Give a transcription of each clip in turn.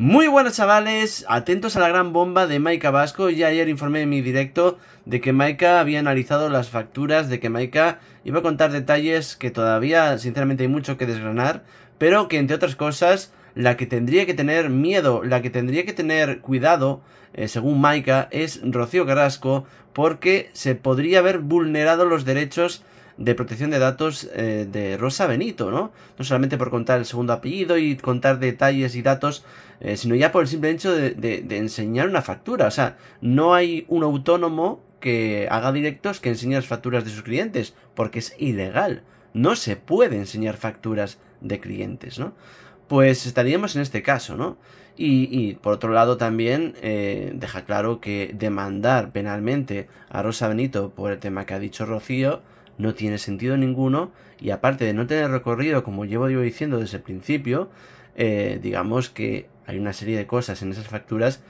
Muy buenas chavales, atentos a la gran bomba de Maika Vasco, ya ayer informé en mi directo de que Maika había analizado las facturas, de que Maika iba a contar detalles que todavía sinceramente hay mucho que desgranar, pero que entre otras cosas la que tendría que tener miedo, la que tendría que tener cuidado, eh, según Maika, es Rocío Carrasco, porque se podría haber vulnerado los derechos de protección de datos eh, de Rosa Benito, ¿no? No solamente por contar el segundo apellido y contar detalles y datos, eh, sino ya por el simple hecho de, enseñar una factura. O sea, no hay un autónomo que haga directos que enseñe las facturas de sus clientes, porque es ilegal. No se puede enseñar facturas de clientes, ¿no? Pues estaríamos en este caso, ¿no? Y, por otro lado también eh, deja claro que demandar penalmente a Rosa Benito por el tema que ha dicho Rocío no tiene sentido ninguno y aparte de no tener recorrido, como llevo diciendo desde el principio, eh, digamos que hay una serie de cosas en esas facturas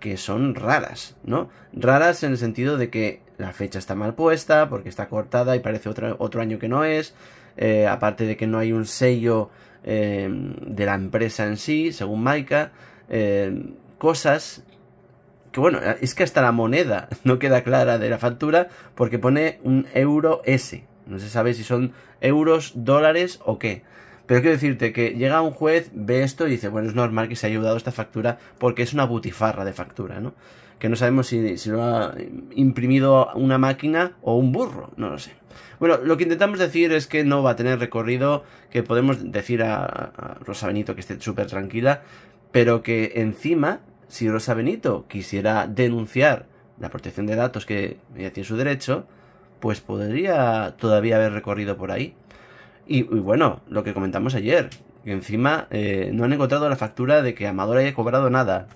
que son raras, ¿no? Raras en el sentido de que la fecha está mal puesta, porque está cortada y parece otro, otro año que no es, eh, aparte de que no hay un sello eh, de la empresa en sí, según Maika, cosas que bueno, es que hasta la moneda no queda clara de la factura porque pone un euro S. No se sabe si son euros, dólares o qué. Pero quiero decirte que llega un juez, ve esto y dice, bueno, es normal que se haya ayudado esta factura porque es una butifarra de factura, ¿no? Que no sabemos si, lo ha imprimido una máquina o un burro, no lo sé. Bueno, lo que intentamos decir es que no va a tener recorrido, que podemos decir a, a Rosa Benito que esté súper tranquila, pero que encima si Rosa Benito quisiera denunciar la protección de datos que ella tiene su derecho, pues podría todavía haber recorrido por ahí. Y, bueno, lo que comentamos ayer, que encima eh, no han encontrado la factura de que Amador haya cobrado nada.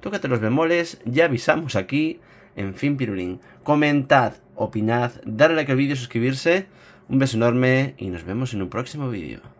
Tócate los bemoles, ya avisamos aquí. En fin, Pirulín. Comentad, opinad, darle like al vídeo, suscribirse. Un beso enorme y nos vemos en un próximo vídeo.